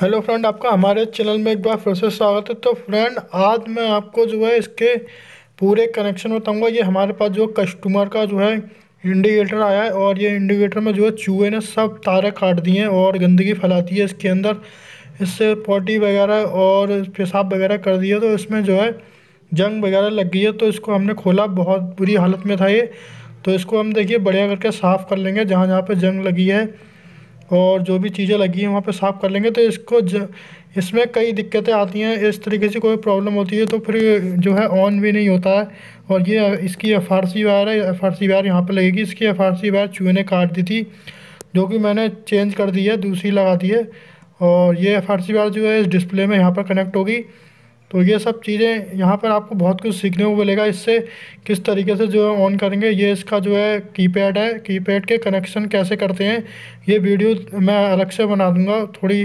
hello friend आपका हमारे channel में एक बार फिर से स्वागत है तो फ्रेंड आज मैं आपको जो है इसके पूरे कनेक्शन बताऊंगा ये हमारे पास जो कस्टमर का जो है इंडिकेटर आया है और ये इंडिकेटर में जो है चूहे ने सब तारे काट दिए हैं और गंदगी फैलाती है इसके अंदर इससे पॉटी वगैरह और पेशाब वगैरह कर दिया तो इसमें जो है जंग वगैरह लग गई है तो इसको हमने खोला बहुत बुरी हालत में था ये तो इसको हम देखिए बढ़िया करके साफ़ कर लेंगे जहाँ जहाँ पर जंग लगी है और जो भी चीज़ें लगी हैं वहाँ पे साफ़ कर लेंगे तो इसको ज इसमें कई दिक्कतें आती हैं इस तरीके से कोई प्रॉब्लम होती है तो फिर जो है ऑन भी नहीं होता है और ये इसकी एफ आर सी वायर है एफ आर सी वायर यहाँ पर लगेगी इसकी एफ आर सी वायर चूहे ने काट दी थी जो कि मैंने चेंज कर दी है दूसरी लगा दी है और ये एफ आर सी वायर जो है इस डिस्प्ले में यहाँ पर कनेक्ट होगी तो ये सब चीज़ें यहाँ पर आपको बहुत कुछ सीखने को मिलेगा इससे किस तरीके से जो है ऑन करेंगे ये इसका जो है कीपैड है कीपैड के कनेक्शन कैसे करते हैं ये वीडियो मैं अलग से बना दूँगा थोड़ी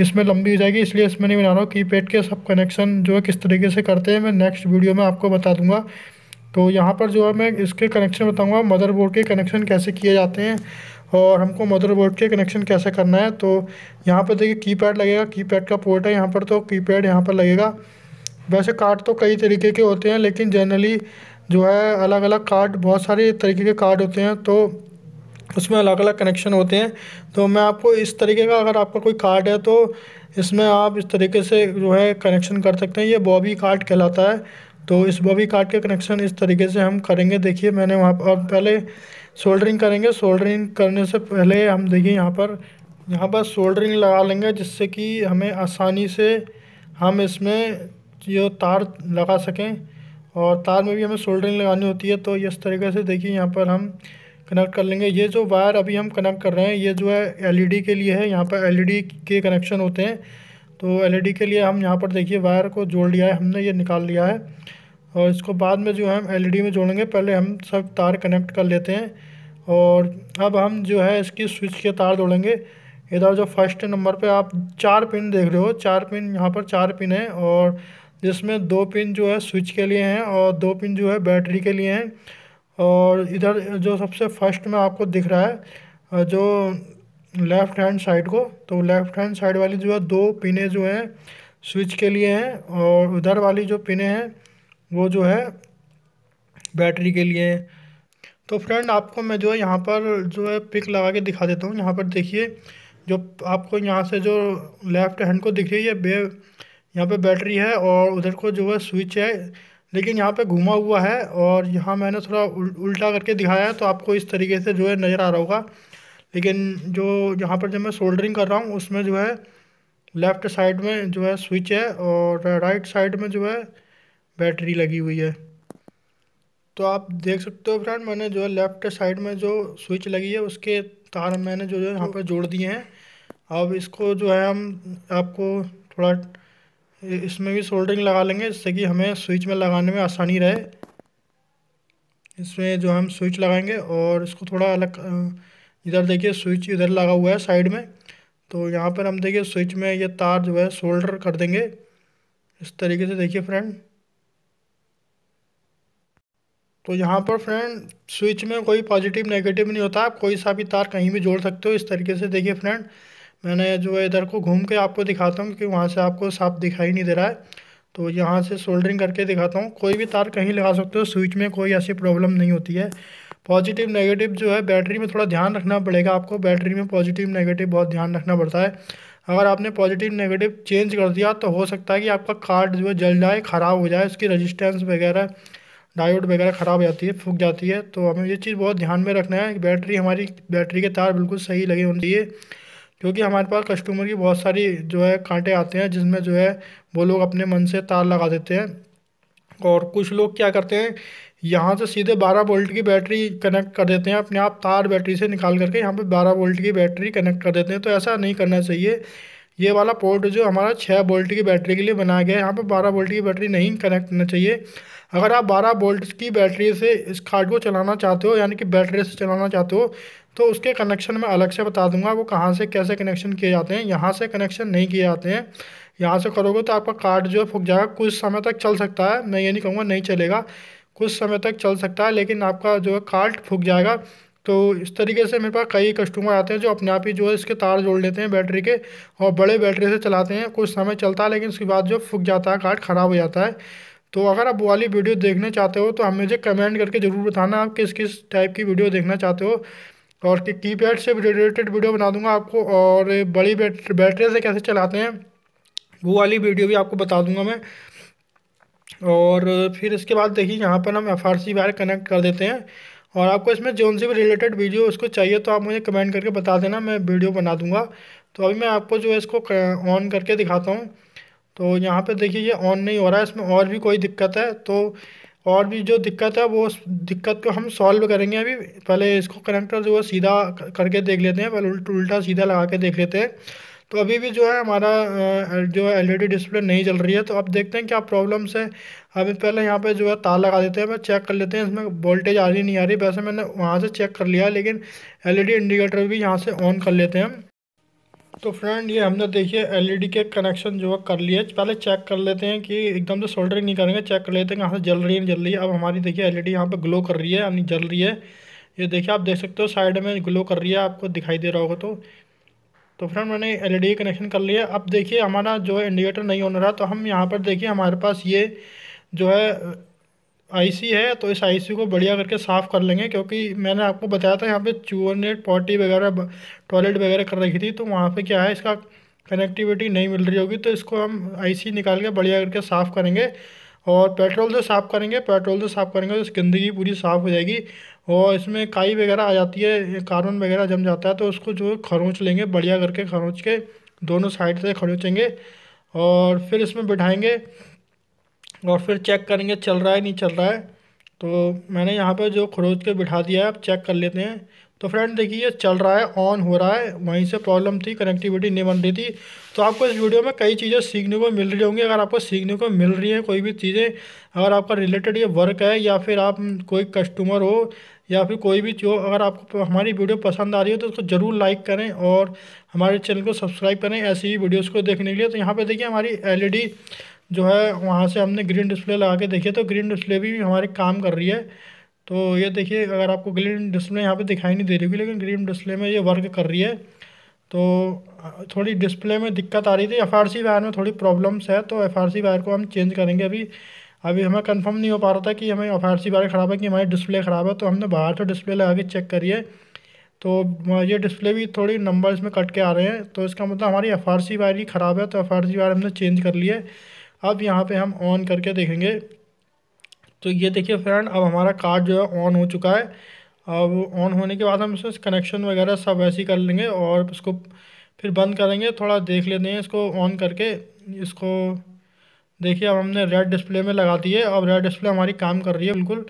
इसमें लंबी हो जाएगी इसलिए इसमें नहीं बना रहा हूँ कीपैड के सब कनेक्शन जो है किस तरीके से करते हैं मैं नेक्स्ट वीडियो में आपको बता दूँगा तो यहाँ पर जो है मैं इसके कनेक्शन बताऊँगा मदरबोर्ड के कनेक्शन कैसे किए जाते हैं और हमको मदरबोर्ड के कनेक्शन कैसे करना है तो यहाँ पर देखिए कीपैड लगेगा कीपैड का पोर्ट है यहाँ पर तो कीपैड यहाँ पर लगेगा वैसे कार्ड तो कई तरीके के होते हैं लेकिन जनरली जो है अलग अलग कार्ड बहुत सारे तरीके के कार्ड होते हैं तो उसमें अलग अलग कनेक्शन होते हैं तो मैं आपको इस तरीके का अगर आपका कोई कार्ड है तो इसमें आप इस तरीके से जो है कनेक्शन कर सकते हैं ये बॉबी कार्ड कहलाता है तो इस बॉबी कार्ड के कनेक्शन इस तरीके से हम करेंगे देखिए मैंने वहाँ पर पहले सोल्डरिंग करेंगे सोल्डरिंग करने से पहले हम देखिए यहाँ पर यहाँ पर सोल्डरिंग लगा लेंगे जिससे कि हमें आसानी से हम इसमें जो तार लगा सकें और तार में भी हमें सोल्डरिंग लगानी होती है तो इस तरीके से देखिए यहाँ पर हम कनेक्ट कर लेंगे ये जो वायर अभी हम कनेक्ट कर रहे हैं ये जो है एलईडी के लिए है यहाँ पर एलईडी के कनेक्शन होते हैं तो एलईडी के लिए हम यहाँ पर देखिए वायर को जोड़ लिया है हमने ये निकाल लिया है और इसको बाद में जो है हम एलईडी e में जोड़ेंगे पहले हम सब तार कनेक्ट कर लेते हैं और अब हम जो है इसकी स्विच के तार जोड़ेंगे इधर जो फर्स्ट नंबर पे आप चार पिन देख रहे हो चार पिन यहाँ पर चार पिन हैं और जिसमें दो पिन जो है स्विच के लिए हैं और दो पिन जो है बैटरी के लिए हैं और इधर जो सबसे फर्स्ट में आपको दिख रहा है जो लेफ़्ट हैंड साइड को तो लेफ़्ट हैंड साइड वाली जो है दो पिने जो हैं स्विच के लिए हैं और उधर वाली जो पिने हैं वो जो है बैटरी के लिए तो फ्रेंड आपको मैं जो है यहाँ पर जो है पिक लगा के दिखा देता हूँ यहाँ पर देखिए जो आपको यहाँ से जो लेफ़्ट हैंड को दिख रही है ये बे यहाँ पे बैटरी है और उधर को जो है स्विच है लेकिन यहाँ पे घुमा हुआ है और यहाँ मैंने थोड़ा उल्टा करके दिखाया है तो आपको इस तरीके से जो है नज़र आ रहा होगा लेकिन जो यहाँ पर जब मैं सोल्डरिंग कर रहा हूँ उसमें जो है लेफ़्ट साइड में जो है स्विच है और राइट साइड में जो है बैटरी लगी हुई है तो आप देख सकते हो फ्रेंड मैंने जो है लेफ्ट साइड में जो स्विच लगी है उसके तार मैंने जो है यहाँ पर जोड़ दिए हैं अब इसको जो है हम आपको थोड़ा इसमें भी सोल्डरिंग लगा लेंगे जिससे कि हमें स्विच में लगाने में आसानी रहे इसमें जो हम स्विच लगाएंगे और इसको थोड़ा अलग इधर देखिए स्विच इधर लगा हुआ है साइड में तो यहाँ पर हम देखिए स्विच में ये तार जो है सोल्डर कर देंगे इस तरीके से देखिए फ्रेंड तो यहाँ पर फ्रेंड स्विच में कोई पॉजिटिव नेगेटिव नहीं होता आप कोई सा भी तार कहीं भी जोड़ सकते हो इस तरीके से देखिए फ्रेंड मैंने जो है इधर को घूम के आपको दिखाता हूँ कि वहाँ से आपको साफ दिखाई नहीं दे रहा है तो यहाँ से सोल्डरिंग करके दिखाता हूँ कोई भी तार कहीं लगा सकते हो स्विच में कोई ऐसी प्रॉब्लम नहीं होती है पॉजिटिव नेगेटिव जो है बैटरी में थोड़ा ध्यान रखना पड़ेगा आपको बैटरी में पॉजिटिव नेगेटिव बहुत ध्यान रखना पड़ता है अगर आपने पॉजिटिव नेगेटिव चेंज कर दिया तो हो सकता है कि आपका कार्ड जो है जल जाए ख़राब हो जाए उसकी रजिस्टेंस वगैरह डायोड वगैरह ख़राब हो जाती है फूक जाती है तो हमें ये चीज़ बहुत ध्यान में रखना है कि बैटरी हमारी बैटरी के तार बिल्कुल सही लगे होने चाहिए क्योंकि हमारे पास कस्टमर की बहुत सारी जो है कांटे आते हैं जिसमें जो है वो लोग अपने मन से तार लगा देते हैं और कुछ लोग क्या करते हैं यहाँ से सीधे 12 वोल्ट की बैटरी कनेक्ट कर देते हैं अपने आप तार बैटरी से निकाल करके यहाँ पे 12 वोल्ट की बैटरी कनेक्ट कर देते हैं तो ऐसा नहीं करना चाहिए ये वाला पोर्ट जो हमारा छः बोल्ट की बैटरी के लिए बनाया गया है यहाँ पर बारह बोल्ट की बैटरी नहीं कनेक्ट होना चाहिए अगर आप बारह बोल्ट की बैटरी से इस कार्ड को चलाना चाहते हो यानी कि बैटरी से चलाना चाहते हो तो उसके कनेक्शन में अलग से बता दूंगा वो कहाँ से कैसे कनेक्शन किए जाते हैं यहाँ से कनेक्शन नहीं किए जाते हैं यहाँ से करोगे तो आपका कार्ड जो है फूक जाएगा कुछ समय तक चल सकता है मैं ये नहीं कहूँगा नहीं चलेगा कुछ समय तक चल सकता है लेकिन आपका जो है कार्ड फूक जाएगा तो इस तरीके से मेरे पास कई कस्टमर आते हैं जो अपने आप ही जो है इसके तार जोड़ लेते हैं बैटरी के और बड़े बैटरी से चलाते हैं कुछ समय चलता है लेकिन उसके बाद जो फूक जाता है कार्ड ख़राब हो जाता है तो अगर आप वाली वीडियो देखना चाहते हो तो हम मुझे कमेंट करके ज़रूर बताना आप किस किस टाइप की वीडियो देखना चाहते हो और कि की पैड से रिलेटेड वीडियो बना दूंगा आपको और बड़ी बैटरी बैटरी से कैसे चलाते हैं वो वाली वीडियो भी आपको बता दूंगा मैं और फिर इसके बाद देखिए यहाँ पर हम F R C wire connect कर देते हैं और आपको इसमें जौन सी भी रिलेटेड वीडियो उसको चाहिए तो आप मुझे कमेंट करके बता देना मैं वीडियो बना दूंगा तो अभी मैं आपको जो है इसको ऑन करके दिखाता हूँ तो यहाँ पे देखिए ये ऑन नहीं हो रहा है इसमें और भी कोई दिक्कत है तो और भी जो दिक्कत है वो दिक्कत को हम सॉल्व करेंगे अभी पहले इसको कनेक्टर जो है सीधा करके देख लेते हैं पहले उल्टा उल्टा सीधा लगा के देख लेते हैं तो अभी भी जो है हमारा जो है एल डिस्प्ले नहीं चल रही है तो अब देखते हैं क्या प्रॉब्लम्स है अभी पहले यहाँ पे जो है तार लगा देते हैं मैं चेक कर लेते हैं इसमें वोल्टेज आ रही नहीं आ रही वैसे मैंने वहाँ से चेक कर लिया लेकिन एलईडी इंडिकेटर भी यहाँ से ऑन कर लेते हैं तो फ्रेंड ये हमने देखिए एलईडी के कनेक्शन जो है कर लिए पहले चेक कर लेते हैं कि एकदम से सोल्डरिंग नहीं करेंगे चेक कर लेते हैं यहाँ से जल रही है जल रही है अब हमारी देखिए एल यहाँ पे ग्लो कर रही है यानी जल रही है ये देखिए आप देख सकते हो साइड में ग्लो कर रही है आपको दिखाई दे रहा होगा तो तो फ्रेंड मैंने एल कनेक्शन कर लिया अब देखिए हमारा जो है इंडिकेटर नहीं होने रहा तो हम यहाँ पर देखिए हमारे पास ये जो है आईसी है तो इस आईसी को बढ़िया करके साफ़ कर लेंगे क्योंकि मैंने आपको बताया था यहाँ पे चूर्नेट पॉटी वगैरह टॉयलेट वगैरह कर रखी थी तो वहाँ पे क्या है इसका कनेक्टिविटी नहीं मिल रही होगी तो इसको हम आईसी निकाल के बढ़िया करके साफ़ करेंगे और पेट्रोल से साफ़ करेंगे पेट्रोल से साफ़ करेंगे तो इस गंदगी पूरी साफ़ हो जाएगी और इसमें काई वगैरह आ जाती है कार्बन वगैरह जम जाता है तो उसको जो खरोच लेंगे बढ़िया करके खरोच के दोनों साइड से खरोचेंगे और फिर इसमें बिठाएंगे और फिर चेक करेंगे चल रहा है नहीं चल रहा है तो मैंने यहाँ पर जो खरोच के बिठा दिया है अब चेक कर लेते हैं तो फ्रेंड देखिए ये चल रहा है ऑन हो रहा है वहीं से प्रॉब्लम थी कनेक्टिविटी नहीं बन रही थी तो आपको इस वीडियो में कई चीज़ें सीखने को मिल रही होंगी अगर आपको सीखने को मिल रही हैं कोई भी चीज़ें अगर आपका रिलेटेड ये वर्क है या फिर आप कोई कस्टमर हो या फिर कोई भी जो अगर आपको हमारी वीडियो पसंद आ रही हो तो उसको ज़रूर लाइक करें और हमारे चैनल को सब्सक्राइब करें ऐसी ही वीडियोज़ को देखने के लिए तो यहाँ पर देखिए हमारी एल जो है वहाँ से हमने ग्रीन डिस्प्ले लगा के देखिए तो ग्रीन डिस्प्ले भी हमारे काम कर रही है तो ये देखिए अगर आपको ग्रीन डिस्प्ले यहाँ पे दिखाई नहीं दे रही होगी लेकिन ग्रीन डिस्प्ले में ये वर्क कर रही है तो थोड़ी डिस्प्ले में दिक्कत आ रही थी एफ आर सी वायर में थोड़ी प्रॉब्लम्स है तो एफ आर सी वायर को हम चेंज करेंगे अभी अभी हमें कन्फर्म नहीं हो पा रहा था कि हमें एफ आर सी वायर ख़राब है कि हमारी डिस्प्ले ख़राब है तो हमने बाहर से डिस्प्ले लगा के चेक करी है तो ये डिस्प्ले भी थोड़ी नंबर इसमें कट के आ रहे हैं तो इसका मतलब हमारी एफ आर सी वायर ही ख़राब है तो एफ आर सी वायर हमने चेंज कर लिए है अब यहाँ पे हम ऑन करके देखेंगे तो ये देखिए फ्रेंड अब हमारा कार्ड जो है ऑन हो चुका है अब ऑन होने के बाद हम इसमें कनेक्शन वगैरह सब ऐसे ही कर लेंगे और इसको फिर बंद करेंगे थोड़ा देख लेते हैं इसको ऑन करके इसको देखिए अब हमने रेड डिस्प्ले में लगा दी है अब रेड डिस्प्ले हमारी काम कर रही है बिल्कुल